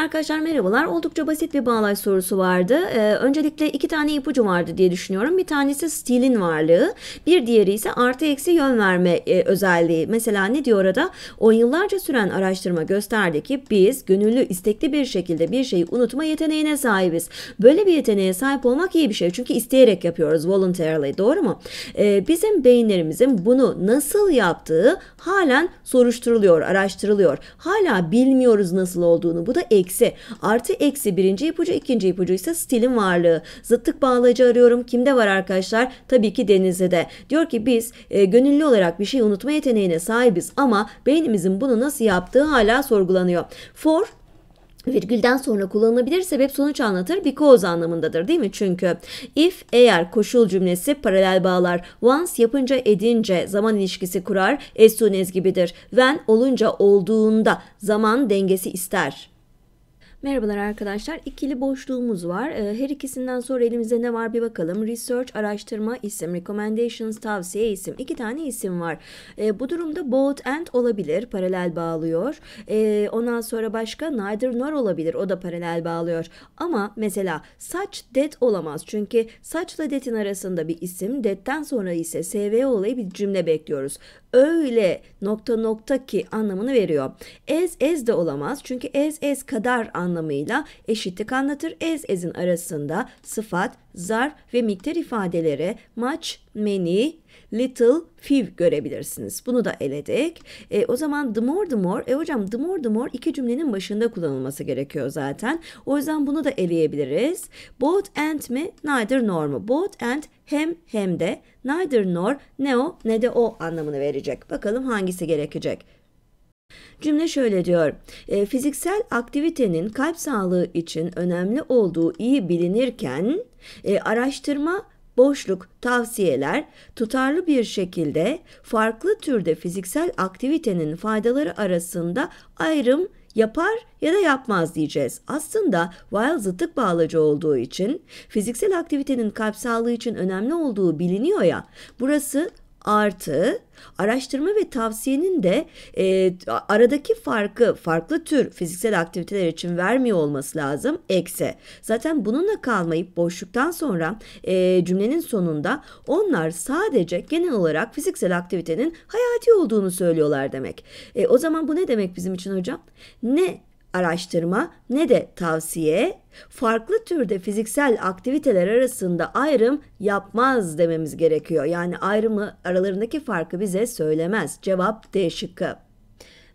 Arkadaşlar merhabalar. Oldukça basit bir bağlay sorusu vardı. Ee, öncelikle iki tane ipucu vardı diye düşünüyorum. Bir tanesi stilin varlığı. Bir diğeri ise artı eksi yön verme e, özelliği. Mesela ne diyor orada? On yıllarca süren araştırma gösterdi ki biz gönüllü istekli bir şekilde bir şeyi unutma yeteneğine sahibiz. Böyle bir yeteneğe sahip olmak iyi bir şey. Çünkü isteyerek yapıyoruz voluntarily doğru mu? Ee, bizim beyinlerimizin bunu nasıl yaptığı halen soruşturuluyor, araştırılıyor. Hala bilmiyoruz nasıl olduğunu. Bu da eksi eksi. Artı eksi birinci ipucu ikinci ipucu ise stilin varlığı. Zıtlık bağlayıcı arıyorum. Kimde var arkadaşlar? Tabii ki denizde Diyor ki biz e, gönüllü olarak bir şey unutma yeteneğine sahibiz ama beynimizin bunu nasıl yaptığı hala sorgulanıyor. For virgülden sonra kullanılabilir sebep sonuç anlatır because anlamındadır değil mi? Çünkü if eğer koşul cümlesi paralel bağlar once yapınca edince zaman ilişkisi kurar as soon as gibidir when olunca olduğunda zaman dengesi ister Merhabalar arkadaşlar. İkili boşluğumuz var. Ee, her ikisinden sonra elimizde ne var bir bakalım. Research, araştırma isim, recommendations, tavsiye isim. İki tane isim var. Ee, bu durumda both and olabilir. Paralel bağlıyor. Ee, ondan sonra başka neither nor olabilir. O da paralel bağlıyor. Ama mesela such that olamaz. Çünkü saçla that'in arasında bir isim. That'ten sonra ise SV olayı bir cümle bekliyoruz. Öyle nokta nokta ki anlamını veriyor. As as da olamaz. Çünkü as as kadar anlamı anlamıyla eşitlik anlatır. Ez ezin arasında sıfat, zarf ve miktar ifadelere much, many, little, few görebilirsiniz. Bunu da eledik. E, o zaman the more the more, e hocam the more the more iki cümlenin başında kullanılması gerekiyor zaten. O yüzden bunu da eleyebiliriz. Both and mi, neither nor mu? Both and hem hem de neither nor ne o ne de o anlamını verecek. Bakalım hangisi gerekecek? Cümle şöyle diyor. E, fiziksel aktivitenin kalp sağlığı için önemli olduğu iyi bilinirken e, araştırma boşluk, tavsiyeler tutarlı bir şekilde farklı türde fiziksel aktivitenin faydaları arasında ayrım yapar ya da yapmaz diyeceğiz. Aslında while zıtlık bağlacı olduğu için fiziksel aktivitenin kalp sağlığı için önemli olduğu biliniyor ya. Burası artı araştırma ve tavsiyenin de e, aradaki farkı farklı tür fiziksel aktiviteler için vermiyor olması lazım eksi Zaten bununla kalmayıp boşluktan sonra e, cümlenin sonunda onlar sadece genel olarak fiziksel aktivitenin hayati olduğunu söylüyorlar demek. E, o zaman bu ne demek bizim için hocam? Ne araştırma ne de tavsiye farklı türde fiziksel aktiviteler arasında ayrım yapmaz dememiz gerekiyor. Yani ayrımı aralarındaki farkı bize söylemez. Cevap D şıkkı.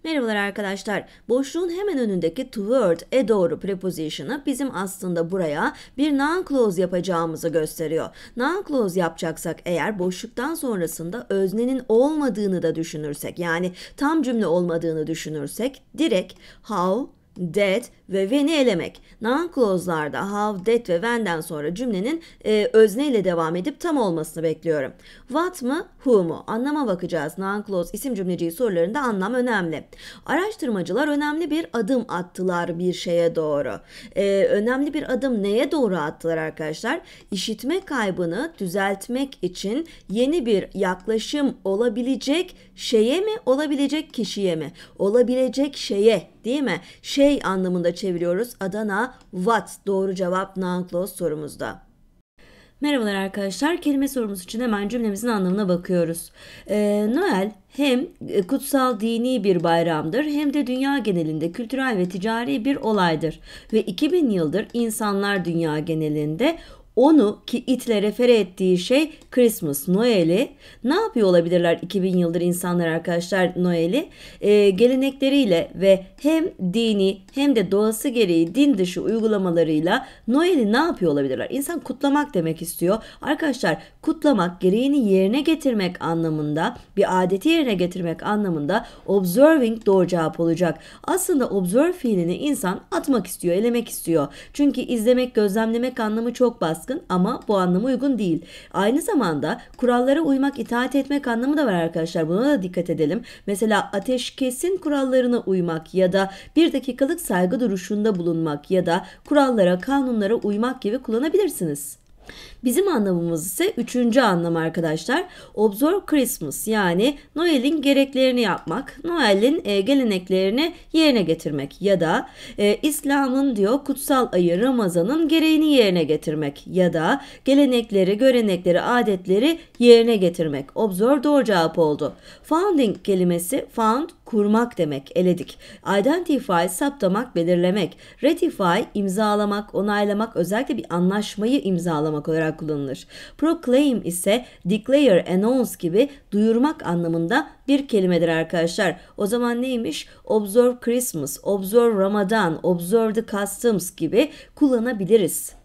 Merhabalar arkadaşlar. Boşluğun hemen önündeki toward, e doğru preposition'ı bizim aslında buraya bir noun clause yapacağımızı gösteriyor. Noun clause yapacaksak eğer boşluktan sonrasında öznenin olmadığını da düşünürsek yani tam cümle olmadığını düşünürsek direkt how that ve when'i elemek. Noun clause'larda have, that ve when'den sonra cümlenin e, özneyle devam edip tam olmasını bekliyorum. What mı, who mu? Anlama bakacağız. Noun clause isim cümleciği sorularında anlam önemli. Araştırmacılar önemli bir adım attılar bir şeye doğru. E, önemli bir adım neye doğru attılar arkadaşlar? İşitme kaybını düzeltmek için yeni bir yaklaşım olabilecek şeye mi, olabilecek kişiye mi? Olabilecek şeye değil mi? Şey anlamında çeviriyoruz. Adana what? Doğru cevap non-clause sorumuzda. Merhabalar arkadaşlar. Kelime sorumuz için hemen cümlemizin anlamına bakıyoruz. Ee, Noel hem e, kutsal dini bir bayramdır hem de dünya genelinde kültürel ve ticari bir olaydır. Ve 2000 yıldır insanlar dünya genelinde onu ki itle refere ettiği şey Christmas, Noel'i. Ne yapıyor olabilirler 2000 yıldır insanlar arkadaşlar Noel'i? Ee, gelenekleriyle ve hem dini hem de doğası gereği din dışı uygulamalarıyla Noel'i ne yapıyor olabilirler? İnsan kutlamak demek istiyor. Arkadaşlar kutlamak gereğini yerine getirmek anlamında bir adeti yerine getirmek anlamında observing doğru cevap olacak. Aslında observe fiilini insan atmak istiyor, elemek istiyor. Çünkü izlemek, gözlemlemek anlamı çok basit baskın ama bu anlama uygun değil. Aynı zamanda kurallara uymak, itaat etmek anlamı da var arkadaşlar. Buna da dikkat edelim. Mesela ateşkesin kurallarına uymak ya da bir dakikalık saygı duruşunda bulunmak ya da kurallara, kanunlara uymak gibi kullanabilirsiniz. Bizim anlamımız ise üçüncü anlam arkadaşlar. Observe Christmas yani Noel'in gereklerini yapmak, Noel'in e, geleneklerini yerine getirmek ya da e, İslam'ın diyor kutsal ayı Ramazan'ın gereğini yerine getirmek ya da gelenekleri, görenekleri, adetleri yerine getirmek. Observe doğru cevap oldu. Founding kelimesi found kurmak demek, eledik. Identify, saptamak, belirlemek. Ratify, imzalamak, onaylamak, özellikle bir anlaşmayı imzalamak olarak kullanılır. Proclaim ise declare, announce gibi duyurmak anlamında bir kelimedir arkadaşlar. O zaman neymiş? Observe Christmas, observe Ramadan, observe the customs gibi kullanabiliriz.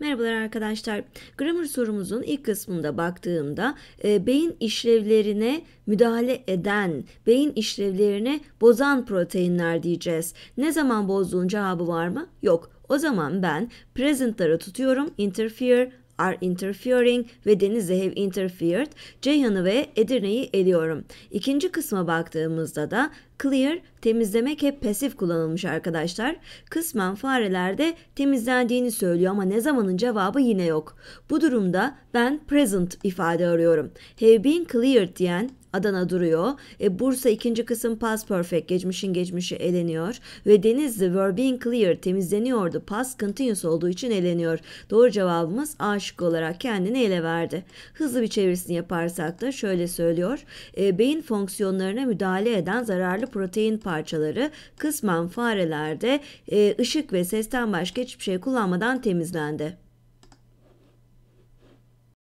Merhabalar arkadaşlar. Grammar sorumuzun ilk kısmında baktığımda e, beyin işlevlerine müdahale eden, beyin işlevlerini bozan proteinler diyeceğiz. Ne zaman bozduğun cevabı var mı? Yok. O zaman ben presentlara tutuyorum. Interfere, are interfering ve Denizli have interfered, Ceyhan'ı ve Edirne'yi eliyorum. İkinci kısma baktığımızda da clear temizlemek hep pasif kullanılmış arkadaşlar. Kısmen farelerde temizlendiğini söylüyor ama ne zamanın cevabı yine yok. Bu durumda ben present ifade arıyorum. Have been cleared diyen Adana duruyor. E, Bursa ikinci kısım pass perfect geçmişin geçmişi eleniyor ve Denizli were being clear temizleniyordu. Past continuous olduğu için eleniyor. Doğru cevabımız aşık olarak kendini ele verdi. Hızlı bir çevirisini yaparsak da şöyle söylüyor. E, beyin fonksiyonlarına müdahale eden zararlı protein parçaları kısmen farelerde e, ışık ve sesten başka hiçbir şey kullanmadan temizlendi.